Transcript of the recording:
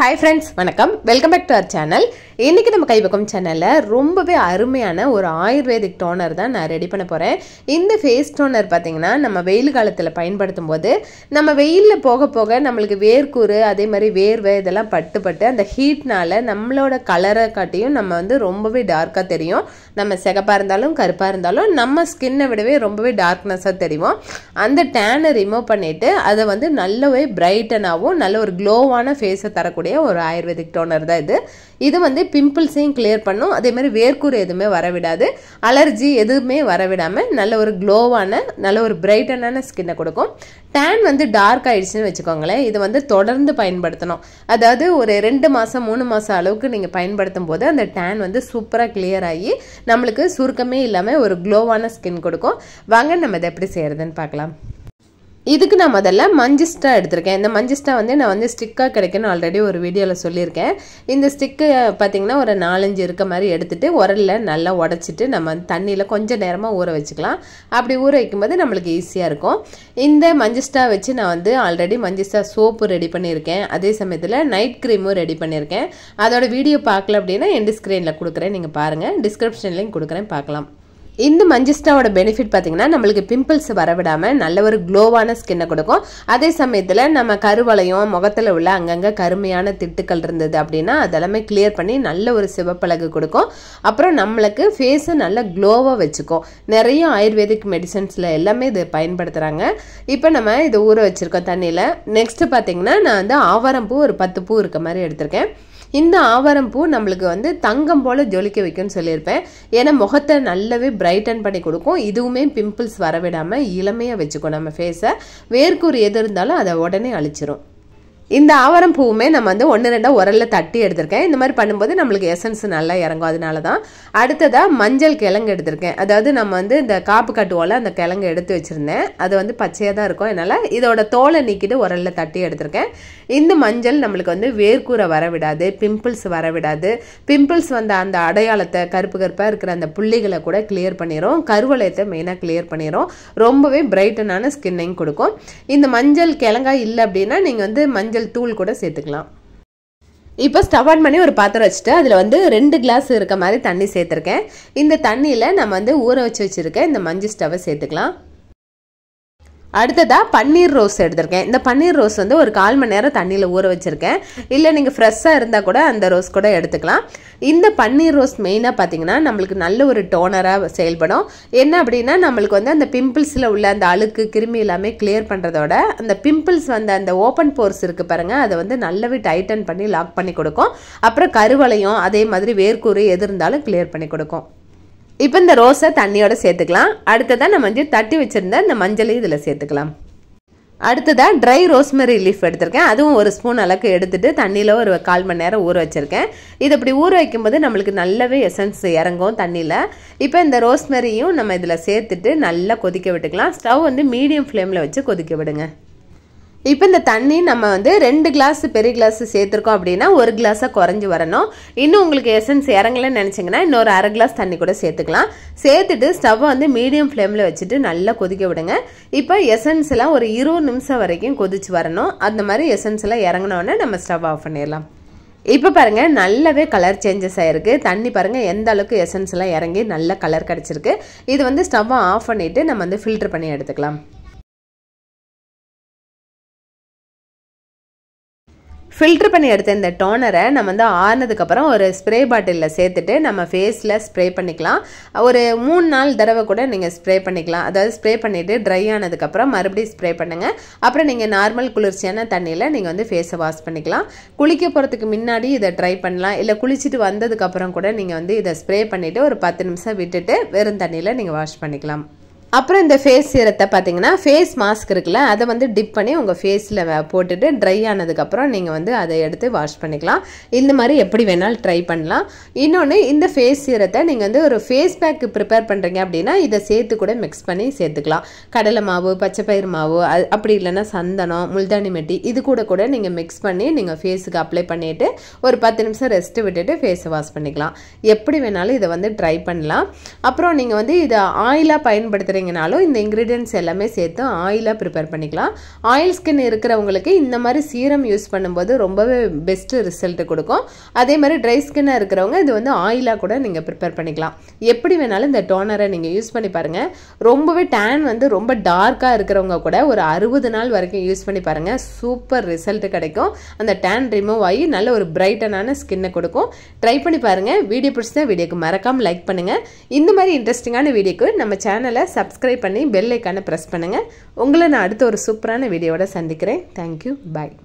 hi friends வணக்கம் welcome back to our channel இன்றைக்கி நம்ம கைப்பக்கம் சேனலில் ரொம்பவே அருமையான ஒரு ஆயுர்வேதிக் டோனர் தான் நான் ரெடி பண்ண போகிறேன் இந்த ஃபேஸ் டோனர் பார்த்திங்கன்னா நம்ம வெயில் காலத்தில் பயன்படுத்தும் போது நம்ம வெயிலில் போக போக நம்மளுக்கு வேர்க்கூறு அதே மாதிரி வேர்வை இதெல்லாம் பட்டு பட்டு அந்த ஹீட்னால் நம்மளோட கலரை காட்டியும் நம்ம வந்து ரொம்பவே டார்க்காக தெரியும் நம்ம சிகப்பாக இருந்தாலும் கருப்பாக இருந்தாலும் நம்ம ஸ்கின்னை விடவே ரொம்பவே டார்க்னஸாக தெரியும் அந்த டேனை ரிமூவ் பண்ணிவிட்டு அதை வந்து நல்லவே பிரைட்டனாகவும் நல்ல ஒரு க்ளோவான ஃபேஸை தரக்கூடிய இருக்கக்கூடிய ஒரு ஆயுர்வேதிக் டோனர் தான் இது இது வந்து பிம்பிள்ஸையும் கிளியர் பண்ணும் அதே மாதிரி வேர்க்கூறு எதுவுமே வரவிடாது அலர்ஜி எதுவுமே வரவிடாமல் நல்ல ஒரு க்ளோவான நல்ல ஒரு பிரைட்டனான ஸ்கின்னை கொடுக்கும் டேன் வந்து டார்க் ஆயிடுச்சுன்னு வச்சுக்கோங்களேன் இது வந்து தொடர்ந்து பயன்படுத்தணும் அதாவது ஒரு ரெண்டு மாதம் மூணு மாதம் அளவுக்கு நீங்கள் பயன்படுத்தும் போது அந்த டேன் வந்து சூப்பராக கிளியர் ஆகி நம்மளுக்கு சுருக்கமே இல்லாமல் ஒரு க்ளோவான ஸ்கின் கொடுக்கும் வாங்க நம்ம இதை எப்படி செய்கிறதுன்னு பார்க்கலாம் இதுக்கு நான் முதல்ல மஞ்சிஸ்டா எடுத்திருக்கேன் இந்த மஞ்சிஸ்டா வந்து நான் வந்து ஸ்டிக்காக கிடைக்குன்னு ஆல்ரெடி ஒரு வீடியோவில் சொல்லியிருக்கேன் இந்த ஸ்டிக்கு பார்த்திங்கன்னா ஒரு நாலஞ்சு இருக்க மாதிரி எடுத்துகிட்டு உரலில் நல்லா உடச்சிட்டு நம்ம தண்ணியில் கொஞ்சம் நேரமாக ஊற வச்சுக்கலாம் அப்படி ஊற வைக்கும்போது நம்மளுக்கு ஈஸியாக இருக்கும் இந்த மஞ்சிஸ்டா வச்சு நான் வந்து ஆல்ரெடி மஞ்சிஸ்டா சோப்பு ரெடி பண்ணியிருக்கேன் அதே சமயத்தில் நைட் க்ரீமும் ரெடி பண்ணியிருக்கேன் அதோட வீடியோ பார்க்கல அப்படின்னா என் ஸ்க்ரீனில் கொடுக்குறேன் நீங்கள் பாருங்கள் டிஸ்கிரிப்ஷன்லேயும் கொடுக்குறேன் பார்க்கலாம் இந்த மஞ்சிஸ்டாவோட பெனிஃபிட் பார்த்திங்கன்னா நம்மளுக்கு பிம்பிள்ஸ் வரவிடாமல் நல்ல ஒரு க்ளோவான ஸ்கின்னை கொடுக்கும் அதே சமயத்தில் நம்ம கருவளையம் முகத்தில் உள்ள அங்கங்கே கருமையான திட்டுக்கள் இருந்தது அப்படின்னா அதெல்லாமே கிளியர் பண்ணி நல்ல ஒரு சிவப்பழகு கொடுக்கும் அப்புறம் நம்மளுக்கு ஃபேஸை நல்ல க்ளோவாக வச்சுக்கும் நிறைய ஆயுர்வேதிக் மெடிசன்ஸில் எல்லாமே இது பயன்படுத்துகிறாங்க இப்போ நம்ம இதை ஊற வச்சுருக்கோம் தண்ணியில் நெக்ஸ்ட்டு பார்த்திங்கன்னா நான் வந்து ஆவாரம் பூ ஒரு பத்து பூ இருக்க மாதிரி எடுத்திருக்கேன் இந்த ஆவாரம் பூ நம்மளுக்கு வந்து தங்கம் போல் ஜொலிக்க வைக்கும்னு சொல்லியிருப்பேன் ஏன்னா முகத்தை நல்லாவே பிரைட்டன் பண்ணி கொடுக்கும் இதுவுமே பிம்பிள்ஸ் வரவிடாமல் இளமையாக வச்சுக்கும் நம்ம ஃபேஸை வேர்க்கூறு எது இருந்தாலும் அதை உடனே அழிச்சிரும் இந்த ஆவரம் பூவுமே நம்ம வந்து ஒன்று ரெண்டாக உரலில் தட்டி எடுத்திருக்கேன் இந்த மாதிரி பண்ணும்போது நம்மளுக்கு எசன்ஸ் நல்லா இறங்கும் அதனால தான் அடுத்ததாக மஞ்சள் கிழங்கு எடுத்திருக்கேன் அதாவது நம்ம வந்து இந்த காப்பு கட்டுவோல அந்த கிழங்கு எடுத்து வச்சுருந்தேன் அது வந்து பச்சையாக தான் இருக்கும் என்னால் இதோட தோலை நீக்கிட்டு உரலில் தட்டி எடுத்திருக்கேன் இந்த மஞ்சள் நம்மளுக்கு வந்து வேர்க்கூரை வரவிடாது பிம்பிள்ஸ் வரவிடாது பிம்பிள்ஸ் வந்த அந்த அடையாளத்தை கருப்பு கருப்பாக இருக்கிற அந்த புள்ளிகளை கூட கிளியர் பண்ணிடும் கருவளையத்தை மெயினாக கிளியர் பண்ணிடும் ரொம்பவே பிரைட்டனான ஸ்கின்னையும் கொடுக்கும் இந்த மஞ்சள் கிழங்காய் இல்லை அப்படின்னா நீங்கள் வந்து மஞ்சள் மஞ்சள் தூள் கூட சேர்த்துக்கலாம் இப்போ ஸ்டவ் ஆன் பண்ணி ஒரு பாத்திரம் வச்சுட்டு அதில் வந்து ரெண்டு கிளாஸ் இருக்க மாதிரி தண்ணி சேர்த்துருக்கேன் இந்த தண்ணியில் நம்ம வந்து ஊற வச்சு வச்சுருக்க இந்த மஞ்சள் ஸ்டவ்வை சேர்த்துக்கலாம் அடுத்ததாக பன்னீர் ரோஸ் எடுத்திருக்கேன் இந்த பன்னீர் ரோஸ் வந்து ஒரு கால் மணி நேரம் தண்ணியில் ஊற வச்சுருக்கேன் இல்லை நீங்கள் ஃப்ரெஷ்ஷாக இருந்தால் கூட அந்த ரோஸ் கூட எடுத்துக்கலாம் இந்த பன்னீர் ரோஸ் மெயினாக பார்த்தீங்கன்னா நம்மளுக்கு நல்ல ஒரு டோனராக செயல்படும் என்ன அப்படின்னா நம்மளுக்கு வந்து அந்த பிம்பிள்ஸில் உள்ள அந்த அழுக்கு கிருமி எல்லாமே கிளியர் பண்ணுறதோட அந்த பிம்பிள்ஸ் வந்த அந்த ஓப்பன் போர்ஸ் இருக்குது பாருங்கள் அதை வந்து நல்லாவே டைட்டன் பண்ணி லாக் பண்ணி கொடுக்கும் அப்புறம் கருவளையும் அதே மாதிரி வேர்க்கூறு எது இருந்தாலும் கிளியர் பண்ணி கொடுக்கும் இப்போ இந்த ரோஸை தண்ணியோடு சேர்த்துக்கலாம் அடுத்ததாக நம்ம வந்து தட்டி வச்சுருந்த இந்த மஞ்சளையும் இதில் சேர்த்துக்கலாம் அடுத்ததாக ட்ரை ரோஸ்மெரி லீஃப் எடுத்திருக்கேன் அதுவும் ஒரு ஸ்பூன் அளவுக்கு எடுத்துகிட்டு தண்ணியில் ஒரு கால் மணி நேரம் ஊற வச்சுருக்கேன் இது அப்படி ஊற வைக்கும்போது நம்மளுக்கு நல்லாவே எசன்ஸ் இறங்கும் தண்ணியில் இப்போ இந்த ரோஸ்மெரியும் நம்ம இதில் சேர்த்துட்டு நல்லா கொதிக்க விட்டுக்கலாம் ஸ்டவ் வந்து மீடியம் ஃப்ளேமில் வச்சு கொதிக்க விடுங்க இப்போ இந்த தண்ணி நம்ம வந்து ரெண்டு கிளாஸ் பெரிய கிளாஸ் சேர்த்துருக்கோம் அப்படின்னா ஒரு கிளாஸாக குறைஞ்சி வரணும் இன்னும் உங்களுக்கு எசன்ஸ் இறங்கலன்னு நினச்சிங்கன்னா இன்னொரு அரை கிளாஸ் தண்ணி கூட சேர்த்துக்கலாம் சேர்த்துட்டு ஸ்டவ்வை வந்து மீடியம் ஃப்ளேமில் வச்சுட்டு நல்லா கொதிக்க விடுங்க இப்போ எசன்ஸ் எல்லாம் ஒரு இருபது நிமிஷம் வரைக்கும் கொதிச்சு வரணும் அந்த மாதிரி எசன்ஸ் எல்லாம் இறங்கினோடனே நம்ம ஸ்டவ் ஆஃப் பண்ணிடலாம் இப்போ பாருங்கள் நல்லாவே கலர் சேஞ்சஸ் ஆகிருக்கு தண்ணி பாருங்கள் எந்த அளவுக்கு எசன்ஸ் எல்லாம் இறங்கி நல்ல கலர் கிடச்சிருக்கு இது வந்து ஸ்டவ்வை ஆஃப் பண்ணிவிட்டு நம்ம வந்து ஃபில்ட்ரு பண்ணி எடுத்துக்கலாம் ஃபில்ட்ரு பண்ணி எடுத்த இந்த டோனரை நம்ம வந்து ஆறுனதுக்கப்புறம் ஒரு ஸ்ப்ரே பாட்டிலில் சேர்த்துட்டு நம்ம ஃபேஸில் ஸ்ப்ரே பண்ணிக்கலாம் ஒரு மூணு நாள் தடவை கூட நீங்கள் ஸ்ப்ரே பண்ணிக்கலாம் அதாவது ஸ்ப்ரே பண்ணிவிட்டு ட்ரை ஆனதுக்கப்புறம் மறுபடியும் ஸ்ப்ரே பண்ணுங்கள் அப்புறம் நீங்கள் நார்மல் குளிர்ச்சியான தண்ணியில் நீங்கள் வந்து ஃபேஸை வாஷ் பண்ணிக்கலாம் குளிக்க போகிறதுக்கு முன்னாடி இதை ட்ரை பண்ணலாம் இல்லை குளிச்சுட்டு வந்ததுக்கப்புறம் கூட நீங்கள் வந்து இதை ஸ்ப்ரே பண்ணிவிட்டு ஒரு பத்து நிமிஷம் விட்டுட்டு வெறும் தண்ணியில் நீங்கள் வாஷ் பண்ணிக்கலாம் அப்புறம் இந்த ஃபேஸ் சீரத்தை பார்த்தீங்கன்னா ஃபேஸ் மாஸ்க் இருக்குல்ல அதை வந்து டிப் பண்ணி உங்கள் ஃபேஸில் போட்டுட்டு ட்ரை ஆனதுக்கப்புறம் நீங்கள் வந்து அதை எடுத்து வாஷ் பண்ணிக்கலாம் இந்த மாதிரி எப்படி வேணாலும் ட்ரை பண்ணலாம் இன்னொன்று இந்த ஃபேஸ் சீரத்தை நீங்கள் வந்து ஒரு ஃபேஸ் பேக்கு ப்ரிப்பேர் பண்ணுறீங்க அப்படின்னா இதை சேர்த்து கூட மிக்ஸ் பண்ணி சேர்த்துக்கலாம் கடலை மாவு பச்சைப்பயிறு மாவு அப்படி இல்லைன்னா சந்தனம் முல்தானி மெட்டி இது கூட கூட நீங்கள் மிக்ஸ் பண்ணி நீங்கள் ஃபேஸுக்கு அப்ளை பண்ணிவிட்டு ஒரு பத்து நிமிஷம் ரெஸ்ட்டு விட்டுட்டு ஃபேஸை வாஷ் பண்ணிக்கலாம் எப்படி வேணாலும் இதை வந்து ட்ரை பண்ணலாம் அப்புறம் நீங்கள் வந்து இதை ஆயிலாக பயன்படுத்துகிற பண்ணுறீங்கனாலும் இந்த இன்க்ரீடியன்ட்ஸ் எல்லாமே சேர்த்து ஆயிலாக ப்ரிப்பேர் பண்ணிக்கலாம் ஆயில் ஸ்கின் இருக்கிறவங்களுக்கு இந்த மாதிரி சீரம் யூஸ் பண்ணும்போது ரொம்பவே பெஸ்ட்டு ரிசல்ட் கொடுக்கும் அதே மாதிரி ட்ரை ஸ்கின்னாக இருக்கிறவங்க இது வந்து ஆயிலாக கூட நீங்கள் ப்ரிப்பேர் பண்ணிக்கலாம் எப்படி வேணாலும் இந்த டோனரை நீங்கள் யூஸ் பண்ணி பாருங்கள் ரொம்பவே டேன் வந்து ரொம்ப டார்க்காக இருக்கிறவங்க கூட ஒரு அறுபது நாள் வரைக்கும் யூஸ் பண்ணி பாருங்கள் சூப்பர் ரிசல்ட் கிடைக்கும் அந்த டேன் ரிமூவ் ஆகி நல்ல ஒரு பிரைட்டனான ஸ்கின்னை கொடுக்கும் ட்ரை பண்ணி பாருங்கள் வீடியோ பிடிச்சா வீடியோக்கு மறக்காமல் லைக் பண்ணுங்கள் இந்த மாதிரி இன்ட்ரெஸ்டிங்கான வீடியோக்கு நம்ம சேனலை சப் சப்ஸ்கிரைப் பண்ணி பெல் ஐக்கானை ப்ரெஸ் பண்ணுங்கள் உங்களை நான் அடுத்த ஒரு சூப்பரான வீடியோவோட சந்திக்கிறேன் தேங்க்யூ பாய்